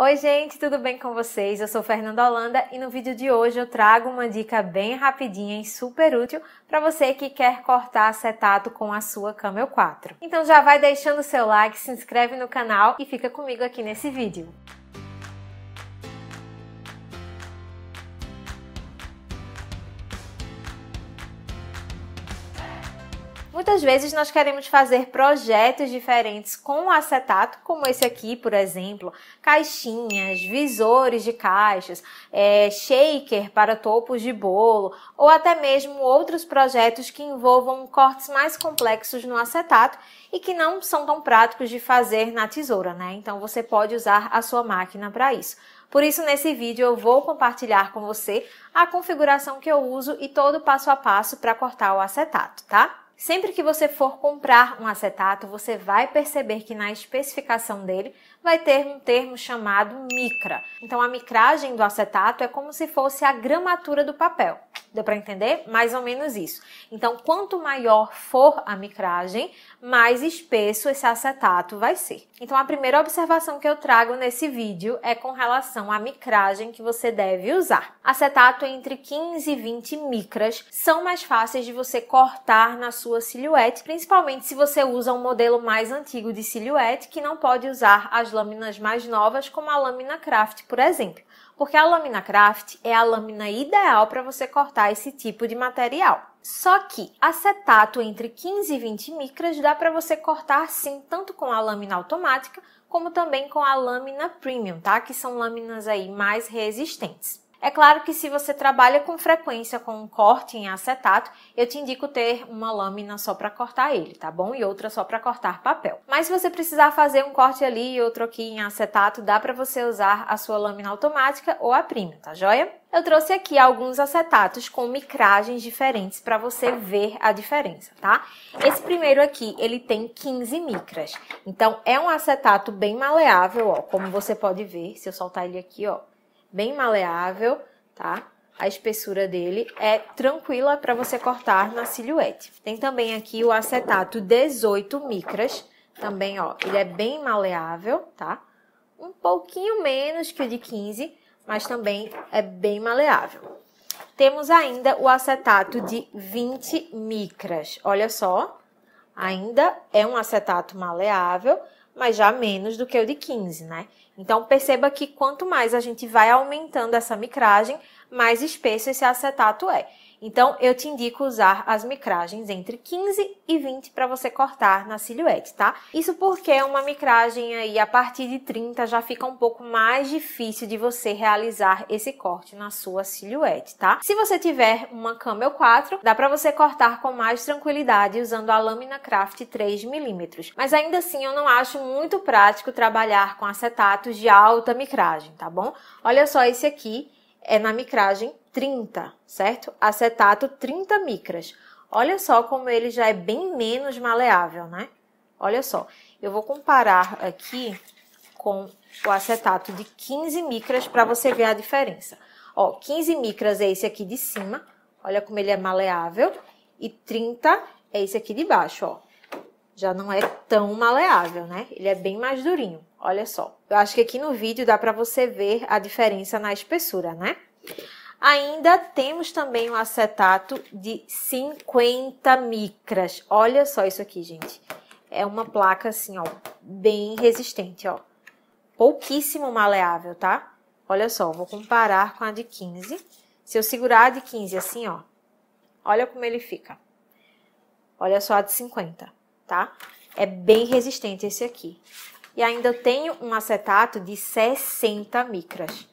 Oi, gente, tudo bem com vocês? Eu sou Fernanda Holanda e no vídeo de hoje eu trago uma dica bem rapidinha e super útil para você que quer cortar acetato com a sua Camel 4. Então já vai deixando seu like, se inscreve no canal e fica comigo aqui nesse vídeo. Muitas vezes nós queremos fazer projetos diferentes com acetato, como esse aqui, por exemplo, caixinhas, visores de caixas, é, shaker para topos de bolo, ou até mesmo outros projetos que envolvam cortes mais complexos no acetato e que não são tão práticos de fazer na tesoura, né? Então você pode usar a sua máquina para isso. Por isso, nesse vídeo eu vou compartilhar com você a configuração que eu uso e todo o passo a passo para cortar o acetato, tá? Sempre que você for comprar um acetato, você vai perceber que na especificação dele vai ter um termo chamado micra. Então a micragem do acetato é como se fosse a gramatura do papel. Deu para entender? Mais ou menos isso. Então, quanto maior for a micragem, mais espesso esse acetato vai ser. Então, a primeira observação que eu trago nesse vídeo é com relação à micragem que você deve usar. Acetato entre 15 e 20 micras são mais fáceis de você cortar na sua silhuete, principalmente se você usa um modelo mais antigo de silhuete que não pode usar as lâminas mais novas, como a lâmina craft, por exemplo porque a lâmina craft é a lâmina ideal para você cortar esse tipo de material. Só que acetato entre 15 e 20 micras dá para você cortar sim, tanto com a lâmina automática como também com a lâmina premium, tá? Que são lâminas aí mais resistentes. É claro que se você trabalha com frequência com um corte em acetato, eu te indico ter uma lâmina só para cortar ele, tá bom? E outra só para cortar papel. Mas se você precisar fazer um corte ali e outro aqui em acetato, dá para você usar a sua lâmina automática ou a prima, tá joia? Eu trouxe aqui alguns acetatos com micragens diferentes para você ver a diferença, tá? Esse primeiro aqui, ele tem 15 micras. Então, é um acetato bem maleável, ó, como você pode ver, se eu soltar ele aqui, ó, bem maleável, tá? A espessura dele é tranquila para você cortar na silhuete. Tem também aqui o acetato 18 micras, também, ó, ele é bem maleável, tá? Um pouquinho menos que o de 15, mas também é bem maleável. Temos ainda o acetato de 20 micras, olha só. Ainda é um acetato maleável, mas já menos do que o de 15, né? Então perceba que quanto mais a gente vai aumentando essa micragem, mais espesso esse acetato é. Então, eu te indico usar as micragens entre 15 e 20 para você cortar na silhuete, tá? Isso porque uma micragem aí a partir de 30 já fica um pouco mais difícil de você realizar esse corte na sua silhuete, tá? Se você tiver uma Camel 4, dá para você cortar com mais tranquilidade usando a lâmina craft 3 milímetros. Mas ainda assim, eu não acho muito prático trabalhar com acetatos de alta micragem, tá bom? Olha só esse aqui, é na micragem 30, certo? Acetato 30 micras. Olha só como ele já é bem menos maleável, né? Olha só, eu vou comparar aqui com o acetato de 15 micras para você ver a diferença. Ó, 15 micras é esse aqui de cima, olha como ele é maleável, e 30 é esse aqui de baixo, ó. Já não é tão maleável, né? Ele é bem mais durinho, olha só. Eu acho que aqui no vídeo dá para você ver a diferença na espessura, né? Ainda temos também o um acetato de 50 micras. Olha só isso aqui, gente. É uma placa assim, ó, bem resistente, ó. Pouquíssimo maleável, tá? Olha só, vou comparar com a de 15. Se eu segurar a de 15 assim, ó, olha como ele fica. Olha só a de 50, tá? É bem resistente esse aqui. E ainda tenho um acetato de 60 micras.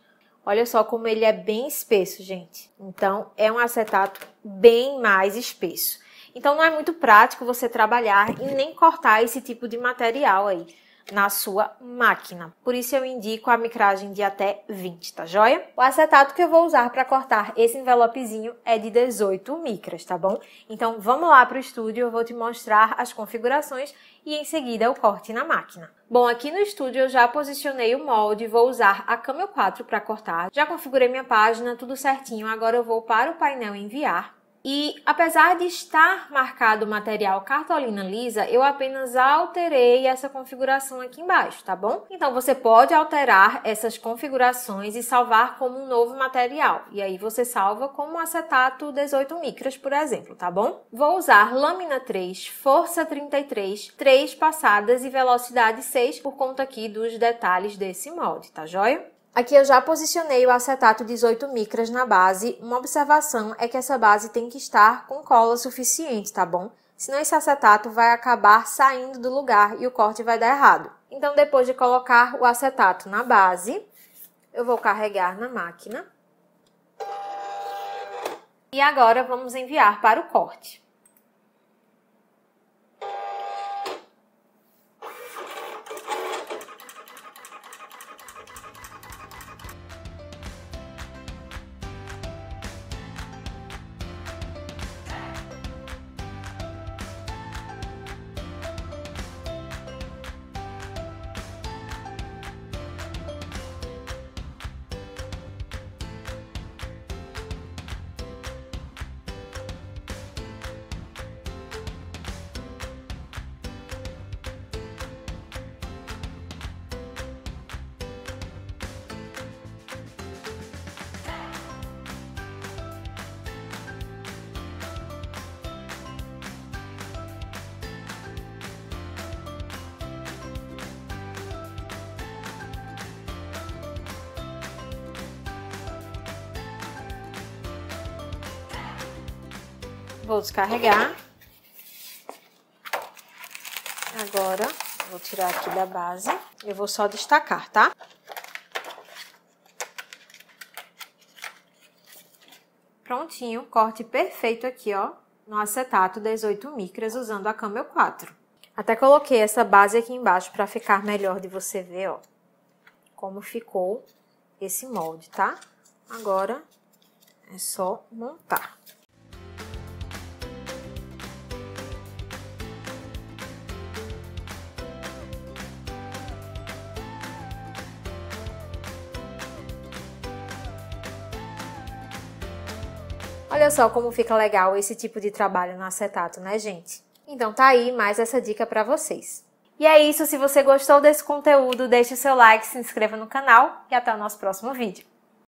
Olha só como ele é bem espesso, gente. Então, é um acetato bem mais espesso. Então, não é muito prático você trabalhar e nem cortar esse tipo de material aí na sua máquina. Por isso eu indico a micragem de até 20, tá joia? O acetato que eu vou usar para cortar esse envelopezinho é de 18 micras, tá bom? Então vamos lá para o estúdio, eu vou te mostrar as configurações e em seguida o corte na máquina. Bom, aqui no estúdio eu já posicionei o molde, vou usar a Camel 4 para cortar. Já configurei minha página, tudo certinho. Agora eu vou para o painel enviar e apesar de estar marcado o material cartolina lisa, eu apenas alterei essa configuração aqui embaixo, tá bom? Então você pode alterar essas configurações e salvar como um novo material. E aí você salva como acetato 18 micras, por exemplo, tá bom? Vou usar lâmina 3, força 33, 3 passadas e velocidade 6 por conta aqui dos detalhes desse molde, tá joia? Aqui eu já posicionei o acetato 18 micras na base. Uma observação é que essa base tem que estar com cola suficiente, tá bom? Senão esse acetato vai acabar saindo do lugar e o corte vai dar errado. Então depois de colocar o acetato na base, eu vou carregar na máquina. E agora vamos enviar para o corte. Vou descarregar. Agora, vou tirar aqui da base. Eu vou só destacar, tá? Prontinho, corte perfeito aqui, ó, no acetato 18 micras usando a câmbio 4. Até coloquei essa base aqui embaixo para ficar melhor de você ver, ó, como ficou esse molde, tá? Agora é só montar. Olha só como fica legal esse tipo de trabalho no acetato, né, gente? Então tá aí mais essa dica para vocês. E é isso, se você gostou desse conteúdo, deixe o seu like, se inscreva no canal e até o nosso próximo vídeo.